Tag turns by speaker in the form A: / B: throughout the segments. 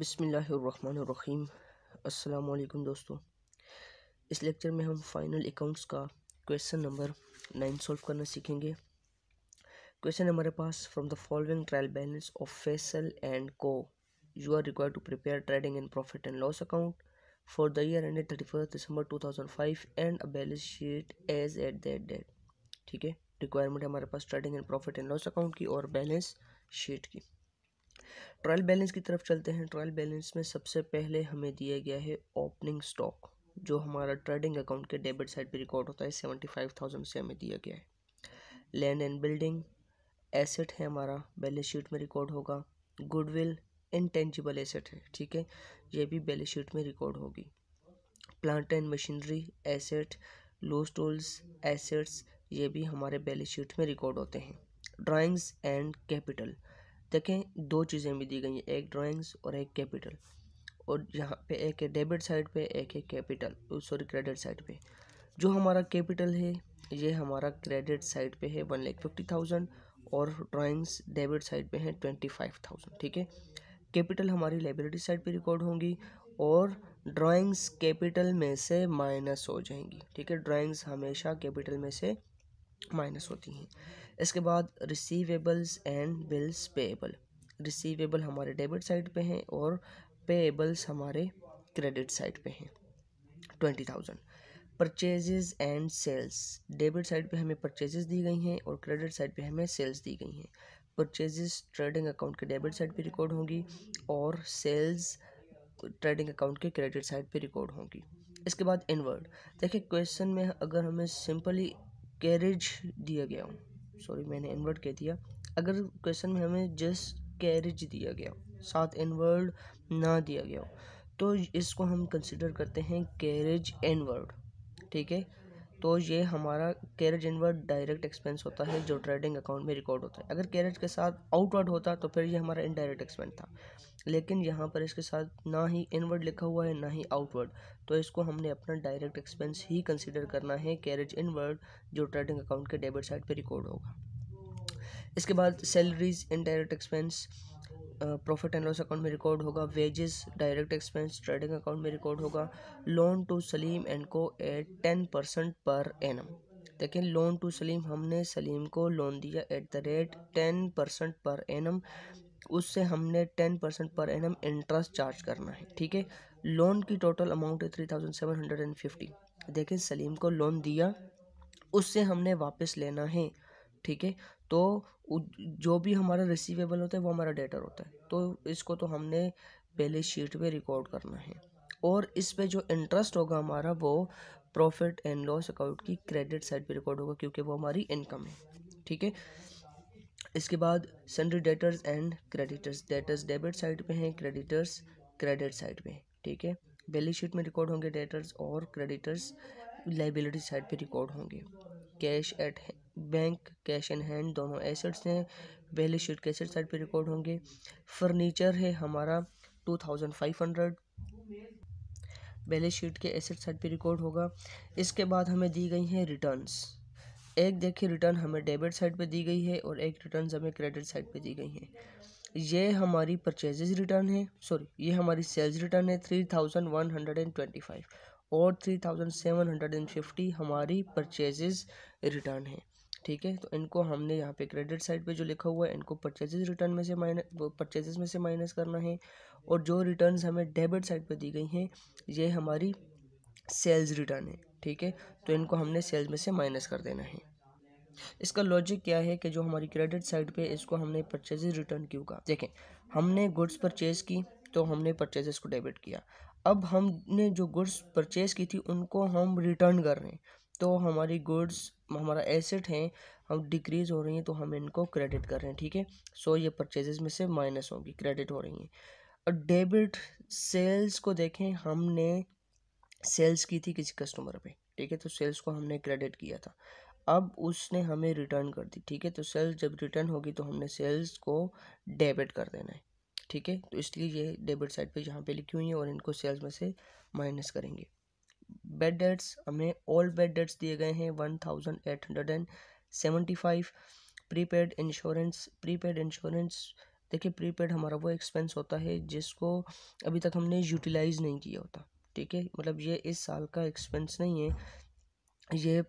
A: बसमीम् अल्लाम दोस्तों इस लेक्चर में हम फाइनल अकाउंट्स का क्वेश्चन नंबर नाइन सॉल्व करना सीखेंगे क्वेश्चन हमारे पास from the following trial balance of Faisal and co you are required to prepare trading and profit and loss account for the year end thirty first December two thousand five and a balance sheet as at that date ठीक है requirement हमारे पास trading and profit and loss account की और balance sheet की trial balance की तरफ चलते हैं ट्रायल बैलेंस में सबसे पहले हमें दिया गया है ओपनिंग स्टॉक जो हमारा ट्रेडिंग अकाउंट के डेबिट साइड पे रिकॉर्ड होता है सेवेंटी फाइव थाउजेंड से हमें दिया गया है लैंड एंड बिल्डिंग एसेट है हमारा बैलेंस शीट में रिकॉर्ड होगा गुडविल इनटेंजिबल एसेट है ठीक है ये भी बैलेंस शीट में रिकॉर्ड होगी plant and machinery asset loose tools assets ये भी हमारे बैलेंस शीट में रिकॉर्ड होते हैं ड्राइंग्स एंड कैपिटल देखें दो चीज़ें भी दी गई हैं एक ड्राइंग्स और एक कैपिटल और यहाँ पे एक है डेबिट साइड पे एक है कैपिटल सॉरी क्रेडिट साइड पे जो हमारा कैपिटल है ये हमारा क्रेडिट साइड पे है वन लैख फिफ्टी थाउजेंड और ड्राइंग्स डेबिट साइड पे है ट्वेंटी फाइव थाउजेंड ठीक है कैपिटल हमारी लाइब्रेरी साइड पे रिकॉर्ड होंगी और ड्राइंग्स कैपिटल में से माइनस हो जाएंगी ठीक है ड्राइंग्स हमेशा कैपिटल में से माइनस होती हैं इसके बाद receivables and bills payable receivable हमारे डेबिट साइड पे हैं और पेएबल्स हमारे क्रेडिट साइड पे हैं twenty thousand purchases and sales debit side पे हमें परचेजेस दी गई हैं और क्रेडिट साइड पे हमें सेल्स दी गई हैं परचेजेज ट्रेडिंग अकाउंट के डेबिट साइड पे रिकॉर्ड होंगी और सेल्स ट्रेडिंग अकाउंट के क्रेडिट साइड पे रिकॉर्ड होंगी इसके बाद इनवर्ड देखिए क्वेश्चन में अगर हमें सिंपली कैरेज दिया गया हो सॉरी मैंने इनवर्ड कह दिया अगर क्वेश्चन में हमें जस्ट कैरेज दिया गया हो साथ इनवर्ड ना दिया गया हो तो इसको हम कंसिडर करते हैं कैरेज एनवर्ड ठीक है तो ये हमारा कैरेज इनवर्ड डायरेक्ट एक्सपेंस होता है जो ट्रेडिंग अकाउंट में रिकॉर्ड होता है अगर कैरेज e के साथ आउटवर्ड होता तो फिर ये हमारा इनडायरेक्ट एक्सपेंस था लेकिन यहाँ पर इसके साथ ना ही इनवर्ड लिखा हुआ है ना ही आउटवर्ड तो इसको हमने अपना डायरेक्ट एक्सपेंस ही कंसिडर करना है कैरेज इनवर्ड e जो ट्रेडिंग अकाउंट के डेबिट साइड पर रिकॉर्ड होगा इसके बाद salaries indirect expense profit and loss account में रिकॉर्ड होगा wages direct expense trading account में रिकॉर्ड होगा loan to Salim and co at ten percent per annum देखें लोन टू सलीम हमने सलीम को लोन दिया at the rate ten percent per annum उससे हमने ten percent per annum interest charge करना है ठीक है लोन की टोटल अमाउंट है three thousand seven hundred and fifty देखें सलीम को लोन दिया उससे हमने वापस लेना है ठीक है तो जो भी हमारा रिसीवेबल होता है वो हमारा डेटर होता है तो इसको तो हमने बैलेंस शीट पे रिकॉर्ड करना है और इस पे जो इंटरेस्ट होगा हमारा वो प्रॉफिट एंड लॉस अकाउंट की क्रेडिट साइड पे रिकॉर्ड होगा क्योंकि वो हमारी इनकम है ठीक है इसके बाद sundry debtors and creditors debtors debit side पे हैं क्रेडिटर्स क्रेडिट साइड पे ठीक है बैलेंस शीट में रिकॉर्ड होंगे डेटर्स और क्रेडिटर्स लाइबिलिटी साइड पे रिकॉर्ड होंगे cash at bank cash and hand दोनों एसेट्स हैं बैलेंस शीट के एसेट साइड पे रिकॉर्ड होंगे फर्नीचर है हमारा two thousand five hundred balance sheet के एसेट साइड पे रिकॉर्ड होगा इसके बाद हमें दी गई हैं रिटर्न्स एक देखिए रिटर्न हमें डेबिट साइड पे दी गई है और एक रिटर्न हमें क्रेडिट साइड पे दी गई है ये हमारी परचेजेज रिटर्न है सॉरी ये हमारी सेल्स रिटर्न है three thousand one hundred and twenty five और three thousand seven hundred and fifty हमारी परचेजेज रिटर्न है ठीक है तो इनको हमने यहाँ पे क्रेडिट साइड पे जो लिखा हुआ है इनको परचेजेज रिटर्न में से माइनस परचेजेज में से माइनस करना है और जो रिटर्न्स हमें डेबिट साइड पे दी गई हैं ये हमारी सेल्स रिटर्न है ठीक है तो इनको हमने सेल्स में से माइनस कर देना है इसका लॉजिक क्या है कि जो हमारी क्रेडिट साइड पर इसको हमने परचेजेज रिटर्न क्यों कहा देखें हमने गुड्स परचेज़ की तो हमने परचेजेस को डेबिट किया अब हमने जो गुड्स परचेज़ की थी उनको हम रिटर्न कर रहे हैं तो हमारी गुड्स हमारा एसेट हैं हम डिक्रीज़ हो रही हैं तो हम इनको क्रेडिट कर रहे हैं ठीक है सो ये परचेजेज में से माइनस होंगी क्रेडिट हो रही हैं और डेबिट सेल्स को देखें हमने सेल्स की थी किसी कस्टमर पे ठीक है तो सेल्स को हमने क्रेडिट किया था अब उसने हमें रिटर्न कर दी ठीक है तो सेल्स जब रिटर्न होगी तो हमने सेल्स को डेबिट कर देना है ठीक है तो इसलिए ये डेबिट साइड पे यहाँ पे लिखी हुई है और इनको सेल्स में से माइनस करेंगे बेड डेट्स हमें ऑल बेड डेट्स दिए गए हैं one thousand eight hundred and seventy five prepaid insurance prepaid insurance देखिए प्रीपेड हमारा वो एक्सपेंस होता है जिसको अभी तक हमने यूटिलाइज़ नहीं किया होता ठीक है मतलब ये इस साल का एक्सपेंस नहीं है ये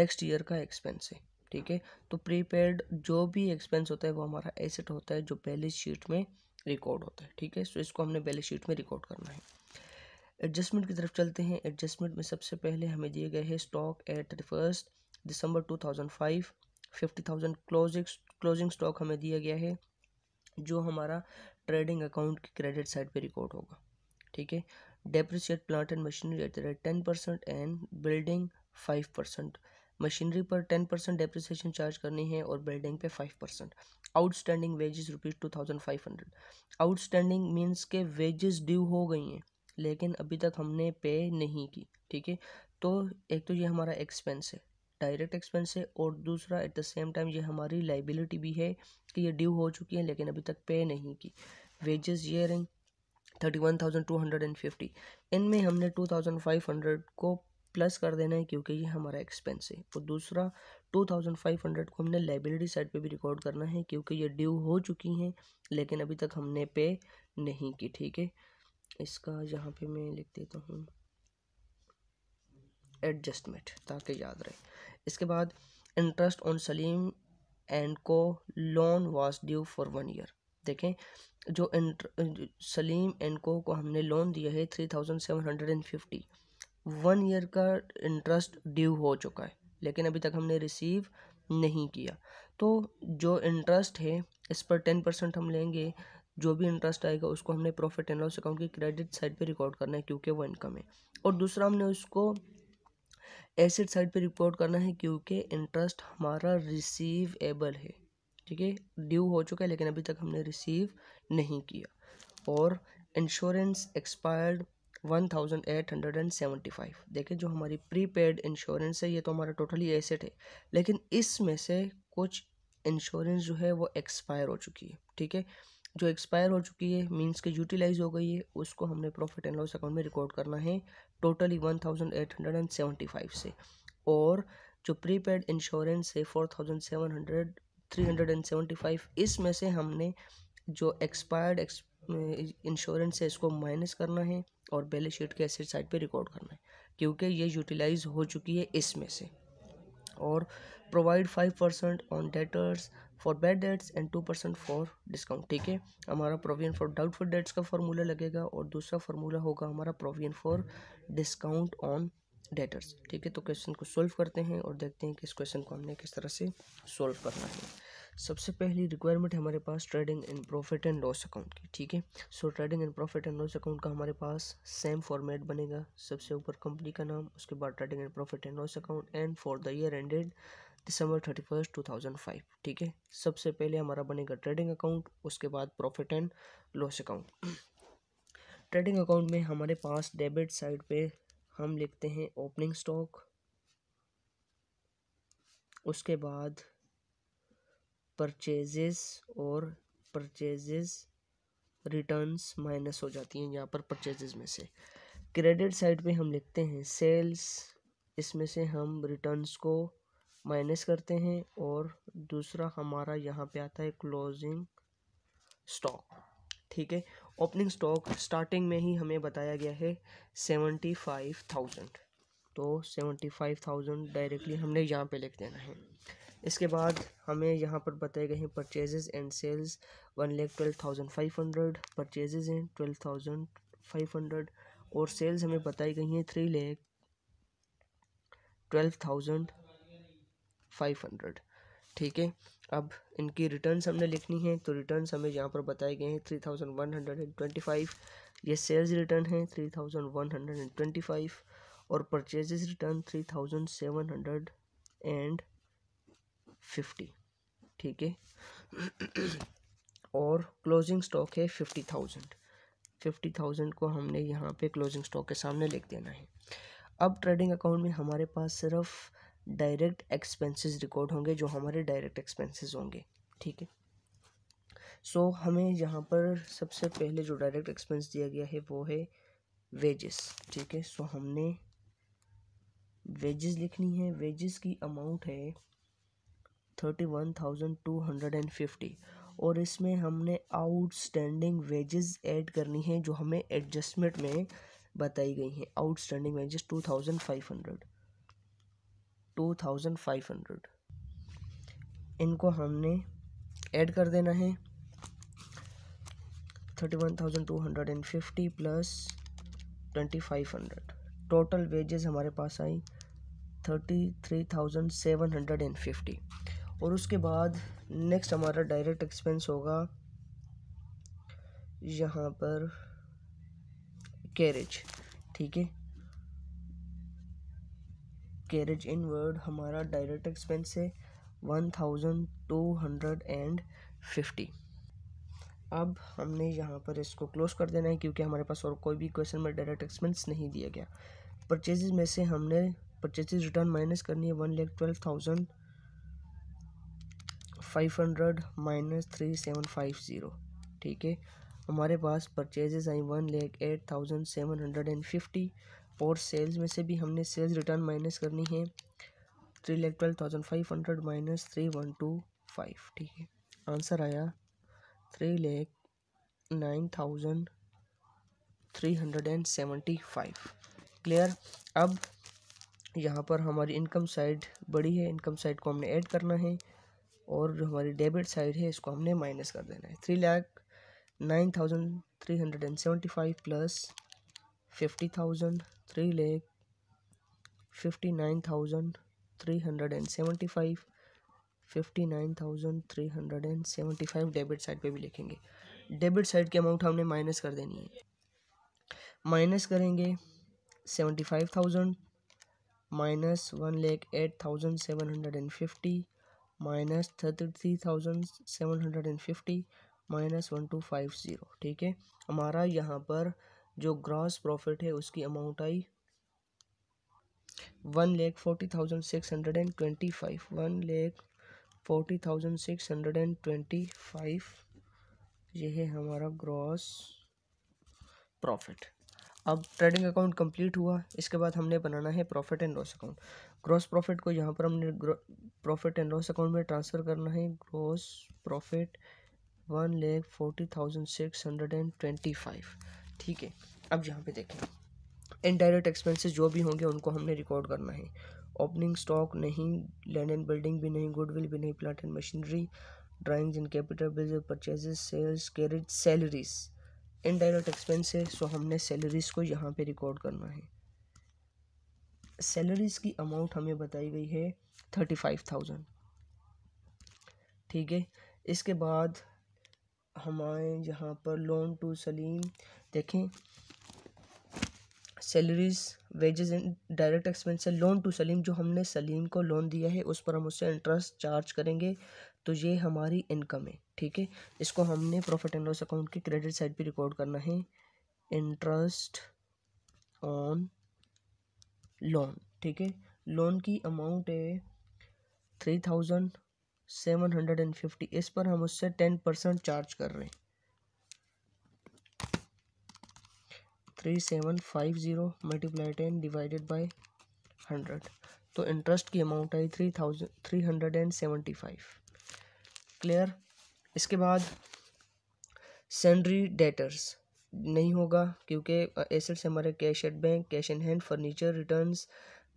A: नेक्स्ट ईयर का एक्सपेंस है ठीक है तो प्रीपेड जो भी एक्सपेंस होता है वो हमारा एसेट होता है जो बैलेंस शीट में रिकॉर्ड होता है ठीक है सो तो इसको हमने बैलेंस शीट में रिकॉर्ड करना है एडजस्टमेंट की तरफ चलते हैं एडजस्टमेंट में सबसे पहले हमें दिए गए हैं stock at thirty first December two thousand five fifty thousand closing closing stock हमें दिया गया है जो हमारा ट्रेडिंग अकाउंट की क्रेडिट साइड पे रिकॉर्ड होगा ठीक है depreciate plant and machinery at the rate ten percent and building five percent machinery पर टेन परसेंट डेप्रिसिएशन चार्ज करनी है और बिल्डिंग पे five percent outstanding wages rupees two thousand five hundred outstanding means के wages due हो गई हैं लेकिन अभी तक हमने पे नहीं की ठीक है तो एक तो ये हमारा एक्सपेंस है डायरेक्ट एक्सपेंस है और दूसरा एट द सेम टाइम ये हमारी लाइबिलिटी भी है कि ये ड्यू हो चुकी है लेकिन अभी तक पे नहीं की वेजेस ये रहें thirty one thousand two hundred and fifty इनमें हमने टू थाउजेंड फाइव हंड्रेड को प्लस कर देना है क्योंकि ये हमारा एक्सपेंस है और दूसरा टू थाउजेंड फाइव हंड्रेड को हमने लाइबिलिटी साइड पे भी रिकॉर्ड करना है क्योंकि ये ड्यू हो चुकी हैं लेकिन अभी तक हमने पे नहीं की ठीक है इसका यहाँ पे मैं लिख देता हूँ एडजस्टमेंट ताकि याद रहे इसके बाद interest on Salim and co loan was due for one year देखें जो इंटर सलीम एंड को को हमने लोन दिया है three thousand seven hundred and fifty one year का इंटरेस्ट ड्यू हो चुका है लेकिन अभी तक हमने रिसीव नहीं किया तो जो इंटरेस्ट है इस पर टेन परसेंट हम लेंगे जो भी इंटरेस्ट आएगा उसको हमने प्रॉफिट एंड लॉस अकाउंट की क्रेडिट साइड पे रिकॉर्ड करना है क्योंकि वो इनकम है और दूसरा हमने उसको एसिड साइड पे रिपोर्ट करना है क्योंकि इंटरेस्ट हमारा रिसीवेबल है ठीक है ड्यू हो चुका है लेकिन अभी तक हमने रिसीव नहीं किया और insurance expired one thousand eight hundred and seventy five देखिए जो हमारी प्री पेड इंश्योरेंस है ये तो हमारा टोटली एसेट है लेकिन इसमें से कुछ इंश्योरेंस जो है वो एक्सपायर हो चुकी है ठीक है जो एक्सपायर हो चुकी है मीन्स के यूटिलाइज हो गई है उसको हमने प्रॉफिट एंड लॉस अकाउंट में रिकॉर्ड करना है totally one thousand eight hundred and seventy five से और जो प्रीपेड इंश्योरेंस है four thousand seven hundred three hundred and seventy five इसमें से हमने जो एक्सपायर्ड इंश्योरेंस है इसको माइनस करना है और बैलेंस शीट के एसेट साइड पर रिकॉर्ड करना है क्योंकि ये यूटिलाइज हो चुकी है इसमें से और provide five percent on debtors for bad debts and two percent for discount ठीक है हमारा प्रोविजन फॉर डाउटफुल डेट्स का फार्मूला लगेगा और दूसरा फार्मूला होगा हमारा provision for discount on debtors ठीक है तो क्वेश्चन को सोल्व करते हैं और देखते हैं कि इस क्वेश्चन को हमने किस तरह से सॉल्व करना है सबसे पहली रिक्वायरमेंट हमारे पास trading and profit and loss account की ठीक है so trading and profit and loss account का हमारे पास सेम फॉर्मेट बनेगा सबसे ऊपर कंपनी का नाम उसके बाद trading and profit and loss account end for the year ended December thirty first two thousand five ठीक है सबसे पहले हमारा बनेगा ट्रेडिंग अकाउंट उसके बाद profit and loss account trading account में हमारे पास डेबिट साइड पे हम लिखते हैं ओपनिंग स्टॉक उसके बाद परचेजेस और परचेजेस रिटर्न्स माइनस हो जाती हैं यहाँ पर परचेजेस में से क्रेडिट साइड पे हम लिखते हैं सेल्स इसमें से हम रिटर्न्स को माइनस करते हैं और दूसरा हमारा यहाँ पे आता है क्लोजिंग स्टॉक ठीक है ओपनिंग स्टॉक स्टार्टिंग में ही हमें बताया गया है सेवेंटी फाइव थाउजेंड तो सेवेंटी फाइव थाउजेंड डायरेक्टली हमने यहाँ पे लिख देना है इसके बाद हमें यहाँ पर बताए गए हैं purchases and sales one lakh twelve thousand five hundred purchases हैं ट्वेल्व थाउजेंड फाइव हंड्रेड और सेल्स हमें बताई गई हैं थ्री लेख ट्वेल्व थाउजेंड फाइव हंड्रेड ठीक है अब इनकी रिटर्न्स हमने लिखनी है तो रिटर्न्स हमें यहाँ पर बताए गए हैं three thousand one hundred and twenty five ये सेल्स रिटर्न है three thousand one hundred and twenty five और purchases return three thousand seven hundred and fifty ठीक है और क्लोजिंग स्टॉक है फिफ्टी थाउजेंड फिफ्टी थाउजेंड को हमने यहाँ पे क्लोजिंग स्टॉक के सामने लिख देना है अब ट्रेडिंग अकाउंट में हमारे पास सिर्फ डायरेक्ट एक्सपेंसेस रिकॉर्ड होंगे जो हमारे डायरेक्ट एक्सपेंसेस होंगे ठीक है सो so, हमें यहाँ पर सबसे पहले जो डायरेक्ट एक्सपेंस दिया गया है वो है वेजेस ठीक है सो हमने वेजेस लिखनी है वेजेस की अमाउंट है thirty one thousand two hundred and fifty और इसमें हमने आउटस्टैंडिंग वेजेस ऐड करनी है जो हमें एडजस्टमेंट में बताई गई हैं outstanding wages two thousand five hundred two thousand five hundred इनको हमने ऐड कर देना है thirty one thousand two hundred and fifty plus twenty five hundred total wages हमारे पास आई thirty three thousand seven hundred and fifty और उसके बाद नेक्स्ट हमारा डायरेक्ट एक्सपेंस होगा यहाँ पर कैरेज ठीक है कैरेज इन वर्ड हमारा डायरेक्ट एक्सपेंस है one thousand two hundred and fifty अब हमने यहाँ पर इसको क्लोज कर देना है क्योंकि हमारे पास और कोई भी क्वेश्चन में डायरेक्ट एक्सपेंस नहीं दिया गया परचेज में से हमने परचेज रिटर्न माइनस करनी है one lakh twelve thousand five hundred minus three seven five zero ठीक है हमारे पास परचेजेज आई one lakh eight thousand seven hundred and fifty और सेल्स में से भी हमने सेल्स रिटर्न माइनस करनी है three lakh twelve thousand five hundred minus three one two five ठीक है आंसर आया three lakh nine thousand three hundred and seventy five clear अब यहाँ पर हमारी इनकम साइड बड़ी है इनकम साइड को हमने ऐड करना है और जो हमारी डेबिट साइड है इसको हमने माइनस कर देना है three lakh nine thousand three hundred and seventy five plus fifty thousand three lakh fifty nine thousand three hundred and seventy five fifty nine thousand three hundred and seventy five debit side पे भी लिखेंगे debit side के amount हमने minus कर देनी है minus करेंगे seventy five thousand minus one lakh eight thousand seven hundred and fifty minus thirty three thousand seven hundred and fifty minus one two five zero ठीक है हमारा यहाँ पर जो ग्रॉस प्रॉफिट है उसकी अमाउंट आई वन लेख forty thousand six hundred and twenty five one लेख forty thousand six hundred and twenty five ये है हमारा ग्रॉस प्रॉफिट अब ट्रेडिंग अकाउंट कंप्लीट हुआ इसके बाद हमने बनाना है profit and loss account gross profit को यहाँ पर हमने प्रॉफिट एंड लॉस अकाउंट में ट्रांसफ़र करना है ग्रॉस प्रॉफिट वन लेख forty thousand six hundred and twenty five ठीक है अब यहाँ पे देखें इनडायरेक्ट एक्सपेंसेस जो भी होंगे उनको हमने रिकॉर्ड करना है ओपनिंग स्टॉक नहीं लैंड एंड बिल्डिंग भी नहीं गुडविल भी नहीं plant and machinery drawings and capital bills purchases sales credit salaries indirect expenses so हमने सैलरीज को यहाँ पे रिकॉर्ड करना है सैलरीज की अमाउंट हमें बताई गई है थर्टी फाइव थाउजेंड ठीक है इसके बाद हमारे यहाँ पर लोन टू सलीम देखें salaries wages and direct expense loan to Salim जो हमने सलीम को लोन दिया है उस पर हम उससे इंटरेस्ट चार्ज करेंगे तो ये हमारी इनकम है ठीक है इसको हमने प्रॉफिट एंड लॉस अकाउंट के क्रेडिट साइड पे रिकॉर्ड करना है इंटरेस्ट ऑन लोन ठीक है लोन की अमाउंट है three thousand seven hundred and fifty इस पर हम उससे टेन परसेंट चार्ज कर रहे हैं three seven five zero multiply ten divided by hundred तो इंटरेस्ट की अमाउंट आई three thousand three hundred and seventy five clear इसके बाद सेंड्री डेटर्स नहीं होगा क्योंकि एसेट्स हमारे cash at bank cash in hand furniture returns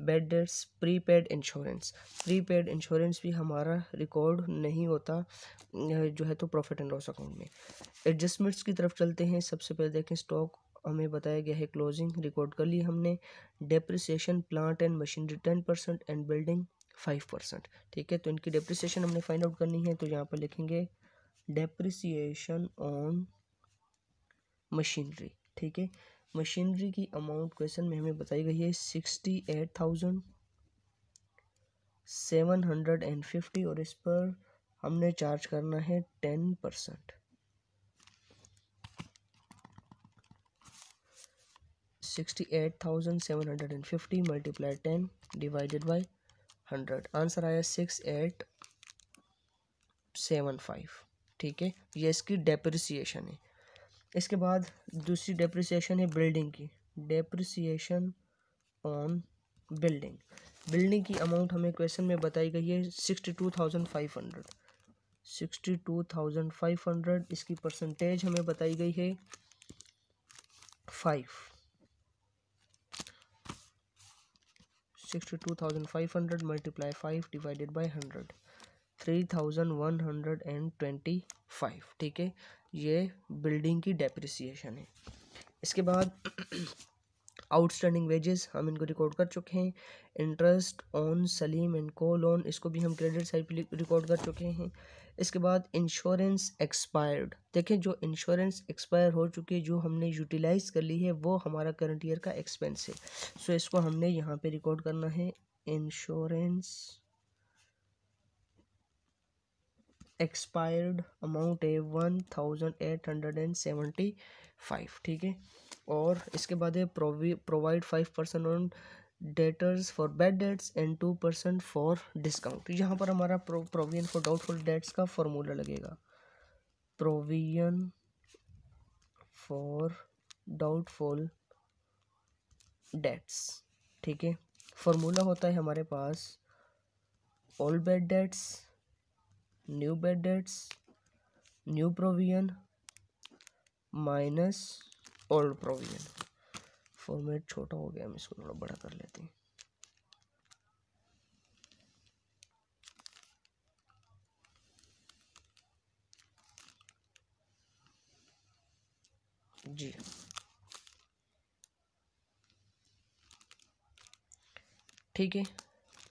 A: bad debts prepaid insurance prepaid insurance भी हमारा रिकॉर्ड नहीं होता जो है तो प्रॉफिट एंड लॉस अकाउंट में एडजस्टमेंट्स की तरफ चलते हैं सबसे पहले देखें स्टॉक हमें बताया गया है क्लोजिंग रिकॉर्ड कर ली हमने depreciation plant and machinery ten percent and building five percent ठीक है तो इनकी डेप्रिसिएशन हमने फाइंड आउट करनी है तो यहाँ पर लिखेंगे डेप्रिसिएशन ऑन मशीनरी ठीक है मशीनरी की अमाउंट क्वेश्चन में हमें बताई गई है sixty eight thousand seven hundred and fifty और इस पर हमने चार्ज करना है ten percent sixty eight thousand seven hundred and fifty multiply ten divided by hundred answer आया सिक्स एट सेवन फाइव ठीक है ये इसकी डेप्रिसिएशन है इसके बाद दूसरी डेप्रिसिएशन है बिल्डिंग की डेप्रिसिएशन ऑन बिल्डिंग बिल्डिंग की अमाउंट हमें क्वेश्चन में बताई गई है sixty two thousand five hundred sixty two thousand five hundred इसकी परसेंटेज हमें बताई गई है five sixty two thousand five hundred multiply five divided by hundred three thousand one hundred and twenty five ठीक है ये बिल्डिंग की डेप्रिसिएशन है इसके बाद आउटस्टैंडिंग वेजेस हम इनको रिकॉर्ड कर चुके हैं interest on Salim and co loan इसको भी हम क्रेडिट साइड रिकॉर्ड कर चुके हैं इसके बाद इंश्योरेंस एक्सपायर्ड देखें जो इंश्योरेंस एक्सपायर हो चुकी है जो हमने यूटिलाइज कर ली है वो हमारा करंट ईयर का एक्सपेंस है सो so, इसको हमने यहाँ पे रिकॉर्ड करना है इंश्योरेंस एक्सपायर्ड अमाउंट है one thousand eight hundred and seventy five ठीक है और इसके बाद है provide five percent on debtors for bad debts and two percent for discount यहाँ पर हमारा प्रोविजन फॉर डाउटफुल डेट्स का फॉर्मूला लगेगा प्रोविजन फॉर डाउटफुल डेट्स ठीक है फॉर्मूला होता है हमारे पास all bad debts new bad debts new provision minus old provision format छोटा हो गया हम इसको थोड़ा बड़ा कर लेते हैं जी ठीक है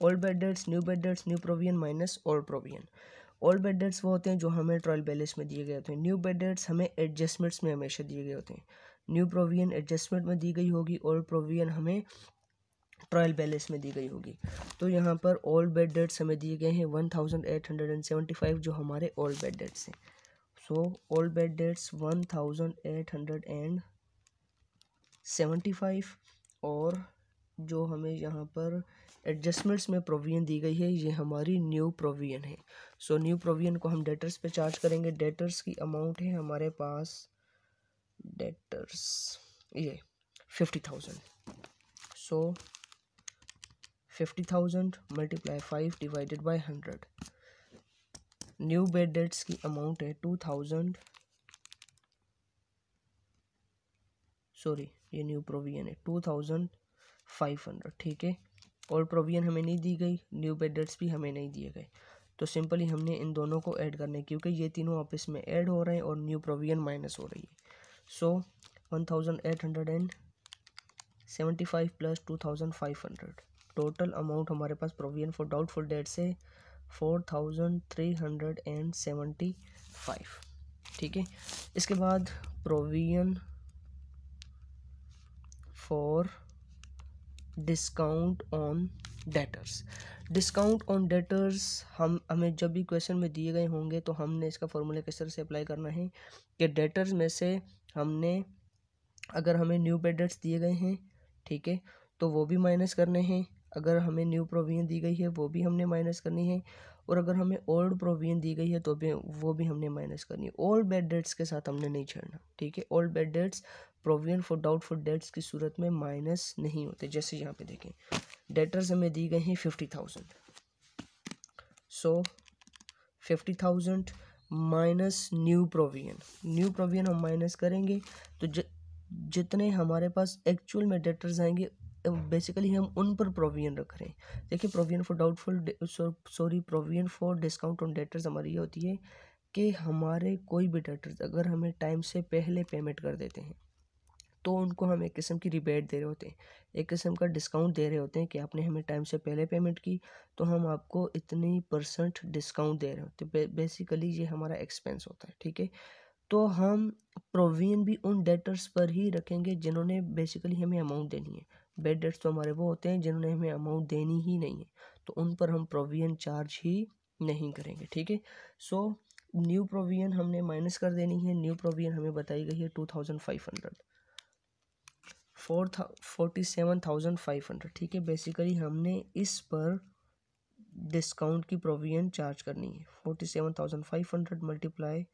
A: old bad debts new bad debts new provision minus old provision old bad debts वो होते हैं जो हमें ट्रायल बैलेंस में दिए गए होते हैं न्यू बेड डेट्स हमें एडजस्टमेंट्स में हमेशा दिए गए होते हैं न्यू प्रोविजन एडजस्टमेंट में दी गई होगी ओल्ड प्रोविजन हमें ट्रायल बैलेंस में दी गई होगी तो यहाँ पर ओल्ड बेड डेट्स हमें दिए गए हैं one thousand eight hundred and seventy five जो हमारे ओल्ड बेड डेट्स हैं so old bad debts one thousand eight hundred and seventy five और जो हमें यहाँ पर एडजस्टमेंट्स में प्रोविजन दी गई है ये हमारी न्यू प्रोविजन है सो so, न्यू प्रोविजन को हम डेटर्स पे चार्ज करेंगे डेटर्स की अमाउंट है हमारे पास डेटर्स ये fifty thousand so fifty thousand multiply five divided by hundred new bad debts की अमाउंट है टू थाउजेंड सॉरी ये न्यू प्रोविजन है टू थाउजेंड फाइव हंड्रेड ठीक है और प्रोविजन हमें नहीं दी गई न्यू बेडर्स भी हमें नहीं दिए गए तो सिंपली हमने इन दोनों को ऐड करने क्योंकि ये तीनों आपस में ऐड हो रहे हैं और न्यू प्रोविजन माइनस हो रही है so one thousand eight hundred and seventy five plus two thousand five hundred total amount हमारे पास प्रोविजन फॉर डाउटफुल डेट से four thousand three hundred and seventy five ठीक है इसके बाद provision for discount on debtors discount on debtors हम हमें जब भी क्वेश्चन में दिए गए होंगे तो हमने इसका फॉर्मूला किस तरह से अप्लाई करना है कि डेटर्स में से हमने अगर हमें न्यू पेडेट्स दिए गए हैं ठीक है तो वो भी माइनस करने हैं अगर हमें न्यू प्रोविजन दी गई है वो भी हमने माइनस करनी है और अगर हमें ओल्ड प्रोविजन दी गई है तो भी वो भी हमने माइनस करनी है ओल्ड बेड डेट्स के साथ हमने नहीं छेड़ना ठीक है old bad debts provision for doubtful debts की सूरत में माइनस नहीं होते जैसे यहाँ पे देखें डेटर्स हमें दी गई हैं fifty thousand so fifty thousand minus new provision new provision हम माइनस करेंगे तो ज, जितने हमारे पास एक्चुअल में डेटर्स आएंगे बेसिकली हम उन पर प्रोविजन रख रहे हैं देखिए provision for doubtful sorry provision for discount on debtors हमारी ये होती है कि हमारे कोई भी डेटर्स अगर हमें टाइम से पहले पेमेंट कर देते हैं तो उनको हम एक किस्म की रिबेट दे रहे होते हैं एक किस्म का डिस्काउंट दे रहे होते हैं कि आपने हमें टाइम से पहले पेमेंट की तो हम आपको इतनी परसेंट डिस्काउंट दे रहे होते हैं बे, बेसिकली ये हमारा एक्सपेंस होता है ठीक है तो हम प्रोविजन भी उन डेटर्स पर ही रखेंगे जिन्होंने बेसिकली हमें अमाउंट देनी है बेड डेट्स तो हमारे वो होते हैं जिन्होंने हमें अमाउंट देनी ही नहीं है तो उन पर हम प्रोविजन चार्ज ही नहीं करेंगे ठीक है सो न्यू प्रोविजन हमने माइनस कर देनी है न्यू प्रोविजन हमें बताई गई है two thousand five hundred four था forty seven thousand five hundred ठीक है बेसिकली हमने इस पर डिस्काउंट की प्रोविजन चार्ज करनी है forty seven thousand five hundred multiply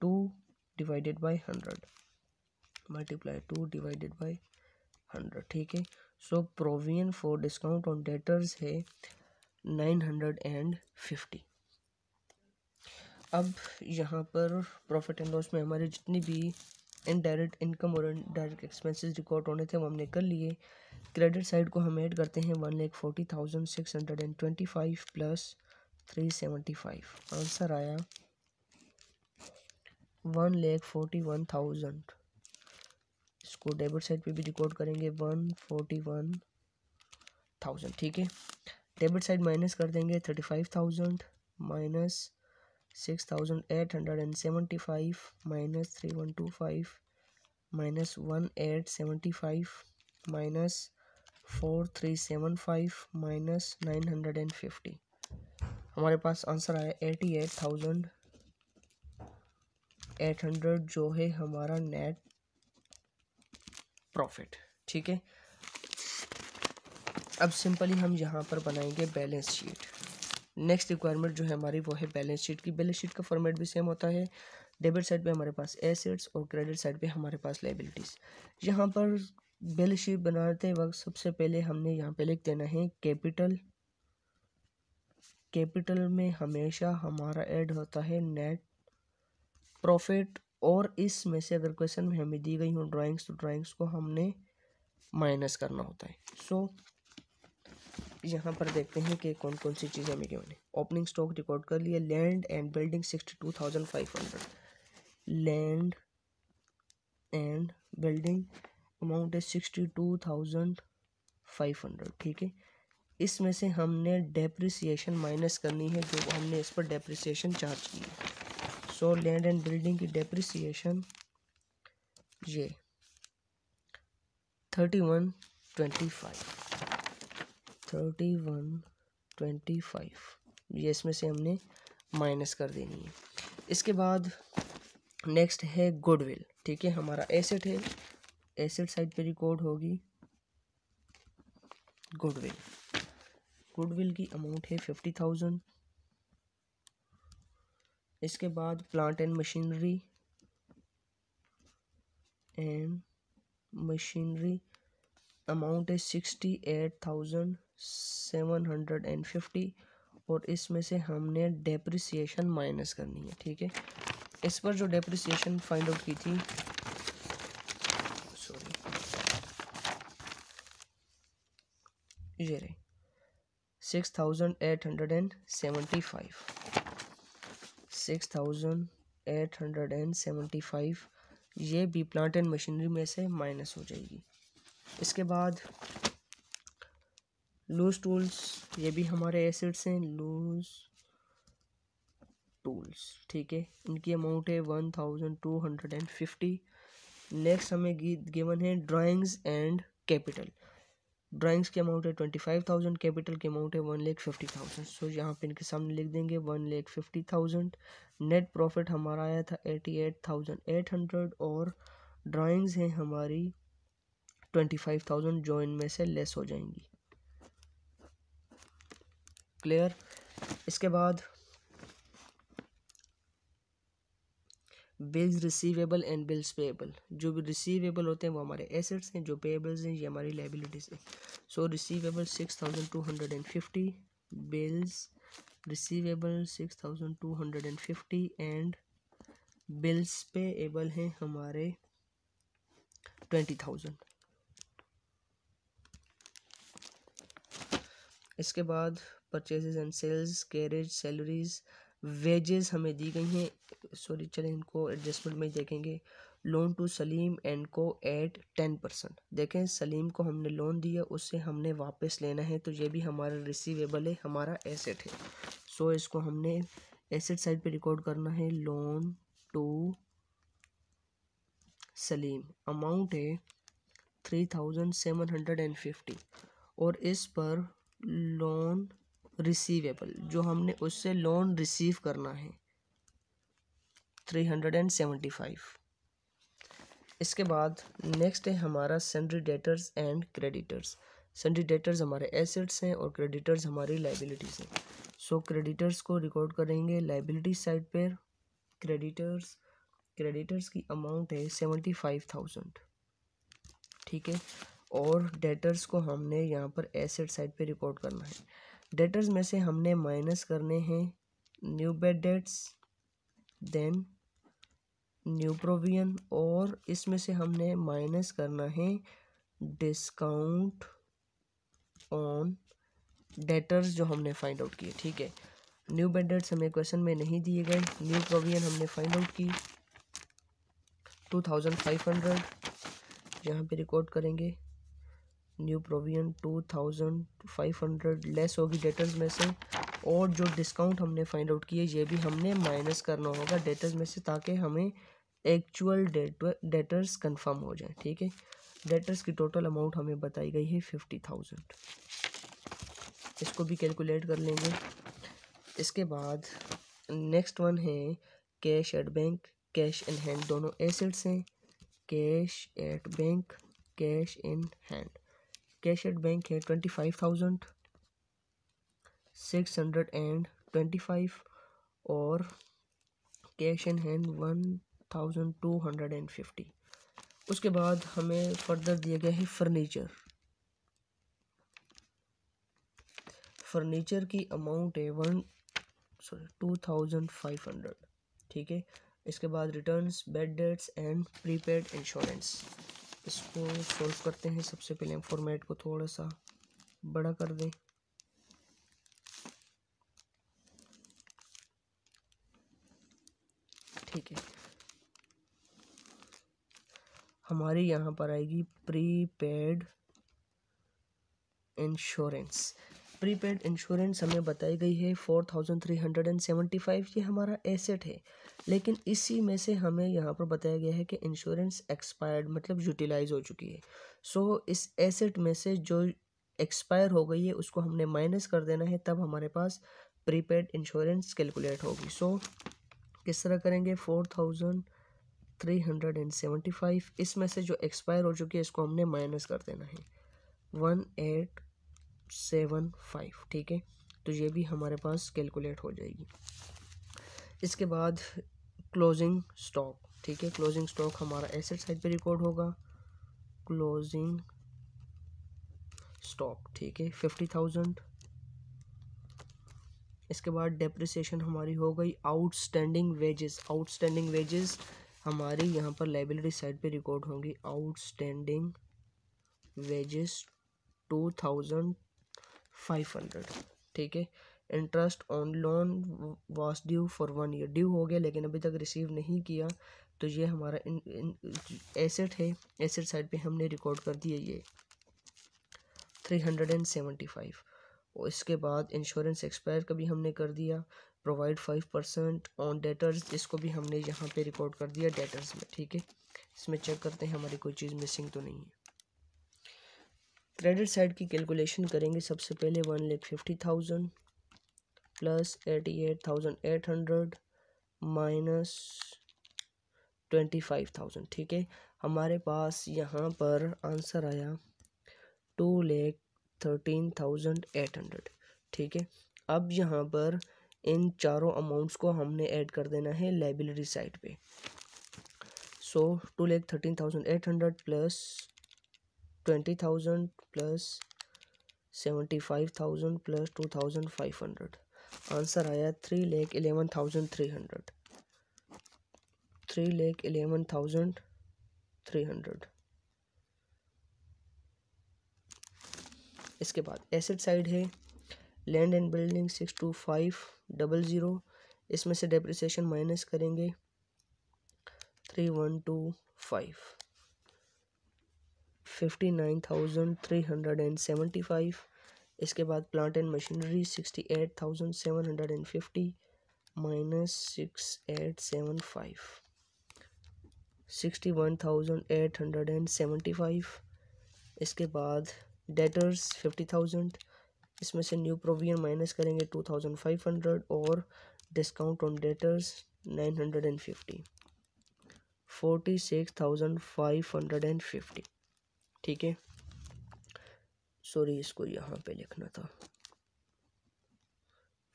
A: two divided by hundred multiply two divided by hundred ठीक है so provision for discount on debtors है नाइन हंड्रेड एंड फिफ्टी अब यहाँ पर प्रॉफिट एंड लॉस में हमारे जितनी भी इनडायरेक्ट इनकम और डायरेक्ट एक्सपेंसेस रिकॉर्ड होने थे वो हमने कर लिए क्रेडिट साइड को हम ऐड करते हैं वन लेख forty thousand six hundred and twenty five plus three seventy five answer आया one lakh forty one thousand इसको डेबिट साइड पे भी रिकॉर्ड करेंगे वन फोर्टी वन थाउजेंड ठीक है डेबिट साइड माइनस कर देंगे thirty five thousand minus six thousand eight hundred and seventy five minus three one two five minus one eight seventy five minus four three seven five minus nine hundred and fifty हमारे पास answer आया eighty eight thousand eight hundred जो है हमारा net profit ठीक है अब simply हम यहाँ पर बनाएंगे बैलेंस शीट नेक्स्ट रिक्वायरमेंट जो है हमारी वो है बैलेंस शीट की बैलेंस शीट का फॉर्मेट भी सेम होता है डेबिट साइड पे हमारे पास एसेट्स और क्रेडिट साइड पे हमारे पास लाइबिलिटीज़ यहाँ पर बैलेंस शीट बनाते वक्त सबसे पहले हमने यहाँ पे लिख देना है कैपिटल कैपिटल में हमेशा हमारा ऐड होता है नेट प्रॉफिट और इसमें से अगर क्वेश्चन में हमें दी गई हूँ ड्राइंग्स तो ड्राइंग्स को हमने माइनस करना होता है सो so, यहाँ पर देखते हैं कि कौन कौन सी चीज़ें मिली उन्हें ओपनिंग स्टॉक रिकॉर्ड कर लिया land and building sixty two thousand five hundred land and building amount है sixty two thousand five hundred ठीक है इसमें से हमने डेप्रिसिएशन माइनस करनी है जो हमने इस पर डेप्रिसिएशन चार्ज की है सो लैंड एंड बिल्डिंग की डेप्रिसिएशन ये thirty one twenty five thirty one twenty five ये इसमें से हमने माइनस कर देनी है इसके बाद नेक्स्ट है गुडविल ठीक है हमारा एसेट है एसेट साइड पे रिकॉर्ड होगी गुडविल गुडविल की अमाउंट है फिफ्टी थाउजेंड इसके बाद plant and machinery and machinery amount है sixty eight thousand seven hundred and fifty और इसमें से हमने डेप्रिसिएशन माइनस करनी है ठीक है इस पर जो डेप्रिसिएशन फाइंड आउट की थी सॉरी ये रही six thousand eight hundred and seventy five six thousand eight hundred and seventy five ये भी प्लांट एंड मशीनरी में से माइनस हो जाएगी इसके बाद लूज टूल्स ये भी हमारे एसिड्स हैं लूज टूल्स ठीक है इनकी अमाउंट है one thousand two hundred and fifty next हमें गीत गिवन है ड्राइंग्स एंड कैपिटल ड्राइंग्स के अमाउंट है ट्वेंटी फाइव थाउजेंड कैपिटल के अमाउंट है one lakh fifty thousand so यहाँ पे इनके सामने लिख देंगे one lakh fifty thousand net profit हमारा आया था eighty eight thousand eight hundred और ड्राइंग्स हैं हमारी ट्वेंटी फाइव थाउजेंड जो इनमें से लेस हो जाएंगी क्लियर इसके बाद bills receivable and bills payable जो भी रिसीवेबल होते हैं वो हमारे एसेट्स हैं जो पेएबल्स हैं ये हमारी लाइबिलिटीज़ हैं so receivable six thousand two hundred and fifty bills receivable six thousand two hundred and fifty and bills payable हैं हमारे ट्वेंटी थाउजेंड इसके बाद purchase and sales carriage salaries wages हमें दी गई हैं सॉरी चले इनको एडजस्टमेंट में देखेंगे loan to Salim and co at ten percent देखें सलीम को हमने लोन दिया उससे हमने वापस लेना है तो ये भी हमारा रिसीवेबल है हमारा एसेट है सो so, इसको हमने एसेट साइड पे रिकॉर्ड करना है लोन टू सलीम अमाउंट है three thousand seven hundred and fifty और इस पर लोन रिसीवेबल जो हमने उससे लोन रिसीव करना है three hundred and seventy five इसके बाद नेक्स्ट है हमारा sundry debtors and creditors sundry debtors हमारे एसेट्स हैं और क्रेडिटर्स हमारी लाइबिलिटीज़ हैं सो क्रेडिटर्स को रिकॉर्ड करेंगे लाइबिलिटी साइड पर क्रेडिटर्स क्रेडिटर्स की अमाउंट है सेवेंटी फाइव थाउजेंड ठीक है और डेटर्स को हमने यहाँ पर एसेट साइड पे रिकॉर्ड करना है डेटर्स में से हमने माइनस करने हैं new bad debts then new provision और इसमें से हमने माइनस करना है डिस्काउंट ऑन डेटर्स जो हमने फाइंड आउट किए ठीक है न्यू बेड डेट्स हमें क्वेश्चन में नहीं दिए गए न्यू प्रोविजन हमने फाइंड आउट की टू थाउजेंड फाइव हंड्रेड यहाँ पर रिकॉर्ड करेंगे new provision two thousand five hundred less होगी डेटर्स में से और जो डिस्काउंट हमने फाइंड आउट किए ये भी हमने माइनस करना होगा डेटर्स में से ताकि हमें एक्चुअल डेट डेटर्स कंफर्म हो जाए ठीक है डेटर्स की टोटल अमाउंट हमें बताई गई है फिफ्टी थाउजेंड इसको भी कैलकुलेट कर लेंगे इसके बाद नेक्स्ट वन है cash at bank cash in hand दोनों एसेट्स हैं cash at bank cash in hand cash at bank है twenty five thousand six hundred and twenty five और cash in hand one thousand two hundred and fifty उसके बाद हमें further दिया गया है फर्नीचर फर्नीचर की अमाउंट है one sorry two thousand five hundred ठीक है इसके बाद returns bad debts and prepaid insurance इसको सॉल्व करते हैं सबसे पहले फॉर्मेट को थोड़ा सा बड़ा कर दें ठीक है हमारे यहाँ पर आएगी prepaid insurance prepaid insurance हमें बताई गई है four thousand three hundred and seventy five ये हमारा एसेट है लेकिन इसी में से हमें यहाँ पर बताया गया है कि इंश्योरेंस एक्सपायर्ड मतलब यूटिलाइज हो चुकी है सो so, इस एसेट में से जो एक्सपायर हो गई है उसको हमने माइनस कर देना है तब हमारे पास प्रीपेड इंश्योरेंस कैलकुलेट होगी सो so, किस तरह करेंगे four thousand three hundred and seventy five इसमें से जो एक्सपायर हो चुकी है इसको हमने माइनस कर देना है वन एट सेवन फाइव ठीक है तो ये भी हमारे पास कैलकुलेट हो जाएगी इसके बाद क्लोजिंग स्टॉक ठीक है क्लोजिंग स्टॉक हमारा एसेट साइड पे रिकॉर्ड होगा क्लोजिंग स्टॉक ठीक है फिफ्टी थाउजेंड इसके बाद डेप्रिसिएशन हमारी हो गई आउटस्टैंडिंग वेजेस आउटस्टैंडिंग वेजेस हमारी यहाँ पर लाइबिलिटी साइड पे रिकॉर्ड होंगी outstanding wages two thousand five hundred ठीक है interest on loan was due for one year due हो गया लेकिन अभी तक रिसीव नहीं किया तो ये हमारा इन, इन, एसेट है एसेट साइड पे हमने रिकॉर्ड कर दिया ये three hundred and seventy five और इसके बाद इंश्योरेंस एक्सपायर का भी हमने कर दिया provide five percent on debtors इसको भी हमने यहाँ पे रिकॉर्ड कर दिया डेटर्स में ठीक है इसमें चेक करते हैं हमारी कोई चीज़ मिसिंग तो नहीं है क्रेडिट साइड की कैलकुलेशन करेंगे सबसे पहले one lakh fifty thousand plus eighty eight thousand eight hundred minus twenty five thousand ठीक है हमारे पास यहाँ पर आंसर आया to lakh thirteen thousand eight hundred ठीक है अब यहाँ पर इन चारों अमाउंट्स को हमने ऐड कर देना है लाइबिलिटी साइड पे so two lakh thirteen thousand eight hundred plus twenty thousand plus seventy five thousand plus two thousand five hundred answer आया three lakh eleven thousand three hundred three lakh eleven thousand three hundred इसके बाद asset side है land and building six two five double zero इसमें से depreciation minus करेंगे three one two five fifty nine thousand three hundred and seventy five इसके बाद plant and machinery sixty eight thousand seven hundred and fifty minus six eight seven five sixty one thousand eight hundred and seventy five इसके बाद debtors fifty thousand इसमें से new provision minus करेंगे two thousand five hundred और discount on debtors nine hundred and fifty forty six thousand five hundred and fifty ठीक है sorry इसको यहाँ पे लिखना था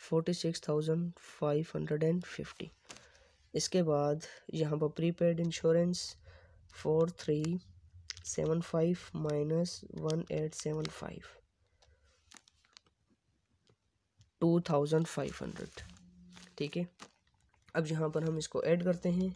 A: forty six thousand five hundred and fifty इसके बाद यहाँ पर prepaid insurance four three seven five minus one eight seven five two thousand five hundred ठीक है अब यहाँ पर हम इसको ऐड करते हैं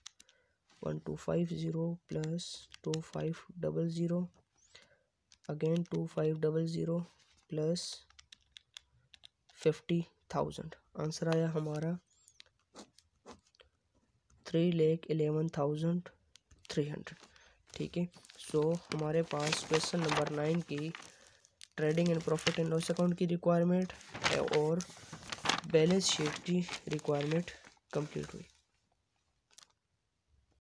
A: one two five zero plus two five double zero again two five double zero plus fifty thousand answer आया हमारा three lakh eleven thousand three hundred ठीक है सो हमारे पास क्वेश्चन नंबर नाइन की trading and profit and loss account की requirement और balance sheet की रिक्वायरमेंट कंप्लीट हुई